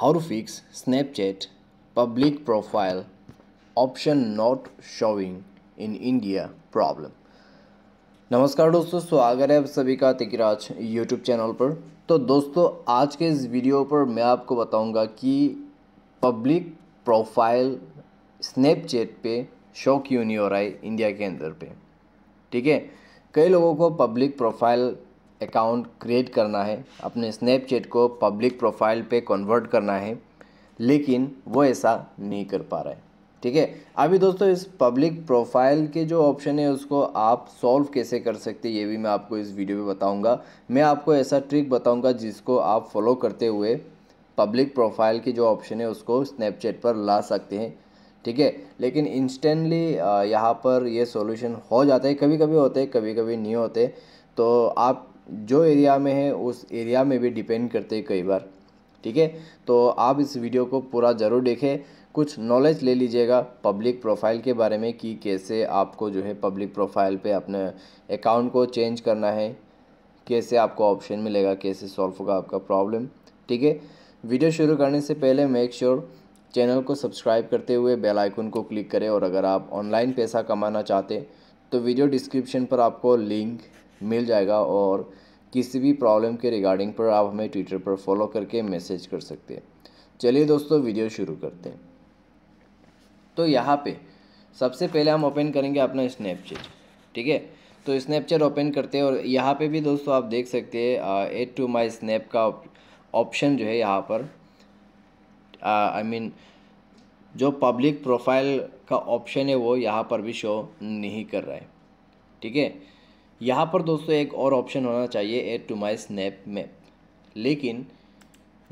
how to fix snapchat public profile option not showing in India problem नमस्कार दोस्तों स्वागत है आप सभी का तिकराज यूट्यूब चैनल पर तो दोस्तों आज के इस वीडियो पर मैं आपको बताऊंगा कि पब्लिक प्रोफाइल स्नैपचैट पे शो क्यों नहीं हो रहा है इंडिया के अंदर पे ठीक है कई लोगों को पब्लिक प्रोफाइल अकाउंट क्रिएट करना है अपने स्नैपचैट को पब्लिक प्रोफाइल पे कन्वर्ट करना है लेकिन वो ऐसा नहीं कर पा रहा है ठीक है अभी दोस्तों इस पब्लिक प्रोफाइल के जो ऑप्शन है उसको आप सॉल्व कैसे कर सकते ये भी मैं आपको इस वीडियो में बताऊंगा मैं आपको ऐसा ट्रिक बताऊंगा जिसको आप फॉलो करते हुए पब्लिक प्रोफाइल की जो ऑप्शन है उसको स्नैपचैट पर ला सकते हैं ठीक है लेकिन इंस्टेंटली यहाँ पर ये सॉल्यूशन हो जाता है कभी कभी होते हैं कभी कभी नहीं होते तो आप जो एरिया में है उस एरिया में भी डिपेंड करते हैं कई बार ठीक है तो आप इस वीडियो को पूरा ज़रूर देखें कुछ नॉलेज ले लीजिएगा पब्लिक प्रोफाइल के बारे में कि कैसे आपको जो है पब्लिक प्रोफाइल पे अपने अकाउंट को चेंज करना है कैसे आपको ऑप्शन मिलेगा कैसे सॉल्व होगा आपका प्रॉब्लम ठीक है वीडियो शुरू करने से पहले मेक श्योर sure चैनल को सब्सक्राइब करते हुए बेल आइकन को क्लिक करें और अगर आप ऑनलाइन पैसा कमाना चाहते तो वीडियो डिस्क्रिप्शन पर आपको लिंक मिल जाएगा और किसी भी प्रॉब्लम के रिगार्डिंग पर आप हमें ट्विटर पर फॉलो करके मैसेज कर सकते हैं चलिए दोस्तों वीडियो शुरू करते हैं तो यहाँ पे सबसे पहले हम ओपन करेंगे अपना स्नैपचैट ठीक है तो स्नैपचैट ओपन करते हैं और यहाँ पे भी दोस्तों आप देख सकते हैं एड टू माई स्नैप का ऑप्शन जो है यहाँ पर आई I मीन mean, जो पब्लिक प्रोफाइल का ऑप्शन है वो यहाँ पर भी शो नहीं कर रहा है ठीक है यहाँ पर दोस्तों एक और ऑप्शन होना चाहिए add to my snap map लेकिन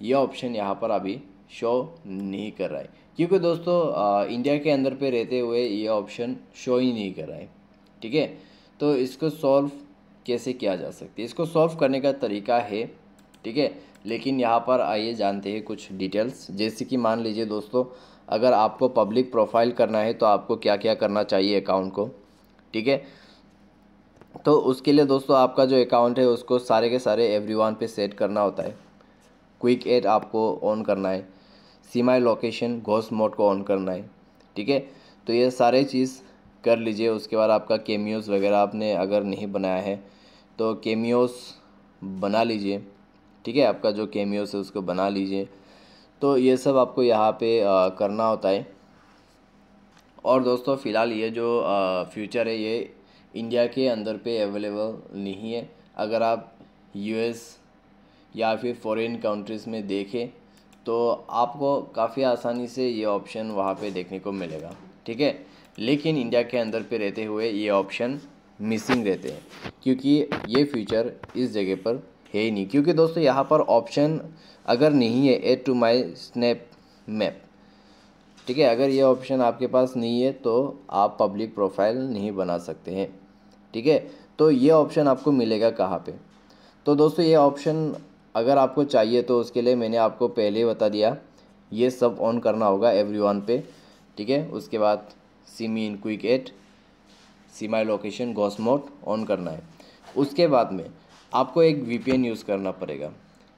यह ऑप्शन यहाँ पर अभी शो नहीं कर रहा है क्योंकि दोस्तों आ, इंडिया के अंदर पे रहते हुए ये ऑप्शन शो ही नहीं कर रहा है ठीक है तो इसको सॉल्व कैसे किया जा सकता है इसको सॉल्व करने का तरीका है ठीक है लेकिन यहाँ पर आइए जानते हैं कुछ डिटेल्स जैसे कि मान लीजिए दोस्तों अगर आपको पब्लिक प्रोफाइल करना है तो आपको क्या क्या करना चाहिए अकाउंट को ठीक है तो उसके लिए दोस्तों आपका जो अकाउंट है उसको सारे के सारे एवरीवन पे सेट करना होता है क्विक एड आपको ऑन करना है सीमाई लोकेशन घोस मोड को ऑन करना है ठीक है तो ये सारे चीज़ कर लीजिए उसके बाद आपका केमियोस वगैरह आपने अगर नहीं बनाया है तो केमियोस बना लीजिए ठीक है आपका जो केमियोस है उसको बना लीजिए तो ये सब आपको यहाँ पे आ, करना होता है और दोस्तों फ़िलहाल ये जो आ, फ्यूचर है ये इंडिया के अंदर पे अवेलेबल नहीं है अगर आप यूएस या फिर फॉरेन कंट्रीज़ में देखें तो आपको काफ़ी आसानी से ये ऑप्शन वहाँ पे देखने को मिलेगा ठीक है लेकिन इंडिया के अंदर पे रहते हुए ये ऑप्शन मिसिंग रहते हैं क्योंकि ये फीचर इस जगह पर है ही नहीं क्योंकि दोस्तों यहाँ पर ऑप्शन अगर नहीं है add to my snap map ठीक है अगर ये ऑप्शन आपके पास नहीं है तो आप पब्लिक प्रोफाइल नहीं बना सकते हैं ठीक है तो ये ऑप्शन आपको मिलेगा कहाँ पे तो दोस्तों ये ऑप्शन अगर आपको चाहिए तो उसके लिए मैंने आपको पहले ही बता दिया ये सब ऑन करना होगा वन पे ठीक है उसके बाद see me in quick add my location ghost mode on करना है उसके बाद में आपको एक एन यूज़ करना पड़ेगा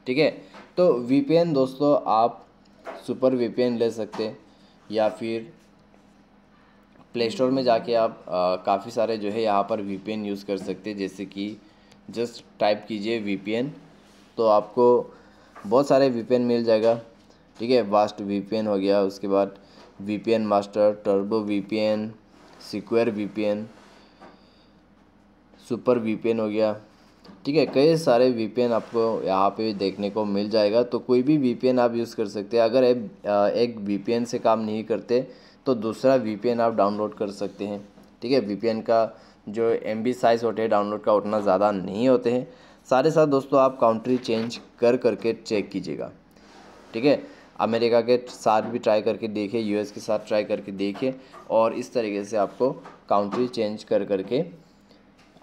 ठीक है तो एन दोस्तों आप सुपर एन ले सकते या फिर प्ले स्टोर में जाके आप काफ़ी सारे जो है यहाँ पर वी यूज़ कर सकते हैं जैसे कि जस्ट टाइप कीजिए वी तो आपको बहुत सारे वी मिल जाएगा ठीक है वास्ट वी हो गया उसके बाद V master turbo V P N secure V super V हो गया ठीक है कई सारे वी आपको यहाँ पे देखने को मिल जाएगा तो कोई भी वी आप यूज़ कर सकते हैं अगर एक वी से काम नहीं करते तो दूसरा वी आप डाउनलोड कर सकते हैं ठीक है वी का जो एम साइज़ होते हैं डाउनलोड का उतना ज़्यादा नहीं होते हैं सारे साथ दोस्तों आप काउंट्री चेंज कर करके चेक कीजिएगा ठीक है अमेरिका के साथ भी ट्राई करके देखिए यूएस के साथ ट्राई करके देखिए और इस तरीके से आपको काउंट्री चेंज कर करके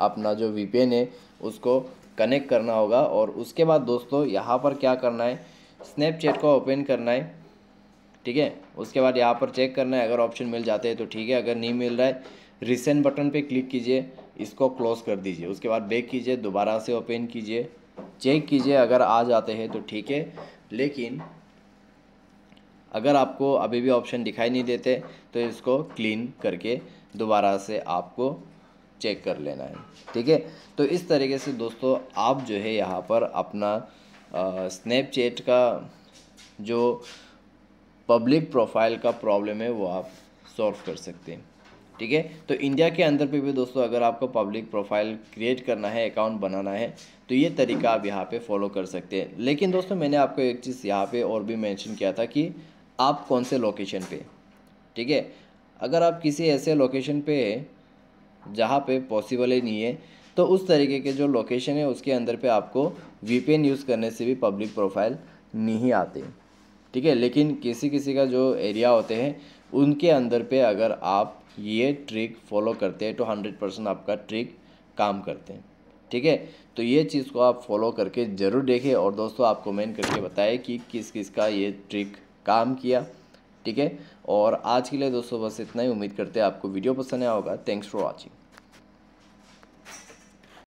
अपना जो वी है उसको कनेक्ट करना होगा और उसके बाद दोस्तों यहाँ पर क्या करना है स्नैपचैट को ओपन करना है ठीक है उसके बाद यहाँ पर चेक करना है अगर ऑप्शन मिल जाते हैं तो ठीक है अगर नहीं मिल रहा है रिसेंट बटन पे क्लिक कीजिए इसको क्लोज कर दीजिए उसके बाद बैक कीजिए दोबारा से ओपन कीजिए चेक कीजिए अगर आ जाते हैं तो ठीक है लेकिन अगर आपको अभी भी ऑप्शन दिखाई नहीं देते तो इसको क्लीन करके दोबारा से आपको चेक कर लेना है ठीक है तो इस तरीके से दोस्तों आप जो है यहाँ पर अपना स्नैपचैट का जो पब्लिक प्रोफाइल का प्रॉब्लम है वो आप सॉल्व कर सकते हैं ठीक है तो इंडिया के अंदर पे भी दोस्तों अगर आपको पब्लिक प्रोफाइल क्रिएट करना है अकाउंट बनाना है तो ये तरीका आप यहाँ पे फॉलो कर सकते हैं लेकिन दोस्तों मैंने आपको एक चीज़ यहाँ पे और भी मेंशन किया था कि आप कौन से लोकेशन पे ठीक है अगर आप किसी ऐसे लोकेशन पे जहाँ पे पॉसिबल ही नहीं है तो उस तरीके के जो लोकेशन है उसके अंदर पे आपको वीपीएन यूज़ करने से भी पब्लिक प्रोफाइल नहीं आते ठीक है लेकिन किसी किसी का जो एरिया होते हैं उनके अंदर पे अगर आप ये ट्रिक फॉलो करते हैं तो हंड्रेड परसेंट आपका ट्रिक काम करते हैं ठीक है तो ये चीज़ को आप फॉलो करके ज़रूर देखें और दोस्तों आप कमेंट करके बताएं कि किस किस का ये ट्रिक काम किया ठीक है और आज के लिए दोस्तों बस इतना ही उम्मीद करते हैं आपको वीडियो पसंद आया होगा थैंक्स फॉर वॉचिंग